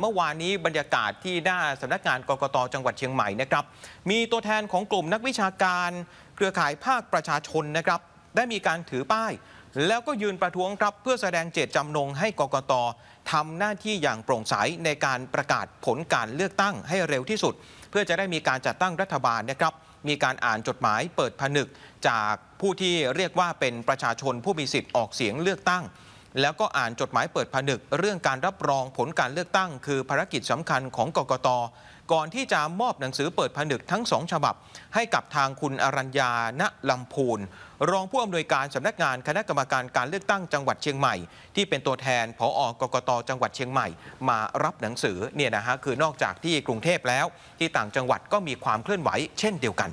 เมื่อวานนี้บรรยากาศที่หน้าสำนักงานกกตจังหวัดเชียงใหม่นะครับ มีตัวแทนของกลุ่มนักวิชาการ เครือข่ายภาคประชาชนนะครับ ได้มีการถือป้าย แล้วก็ยืนประท้วงครับเพื่อแสดงเจตจำนงให้กกตทำหน้าที่อย่างโปร่งใสในการประกาศผลการเลือกตั้งให้เร็วที่สุด เพื่อจะได้มีการจัดตั้งรัฐบาลนะครับมีการอ่านจดหมายเปิดผนึกจากผู้ที่เรียกว่าเป็นประชาชนผู้มีสิทธิ์ออกเสียงเลือกตั้งแล้วก็อ่านจดหมายเปิดผนึกเรื่องการรับรองผลการเลือกตั้ง คือภารกิจสำคัญของกกตก่อนที่จะมอบหนังสือเปิดผนึกทั้งสองฉบับ ให้กับทางคุณอรัญญาณลำพูนรองผู้อำนวยการสำนักงานคณะกรรมการการเลือกตั้งจังหวัดเชียงใหม่ ที่เป็นตัวแทนผออกกตจังหวัดเชียงใหม่ มารับหนังสือเนี่ยนะฮะคือนอกจากที่กรุงเทพแล้ว ที่ต่างจังหวัดก็มีความเคลื่อนไหวเช่นเดียวกัน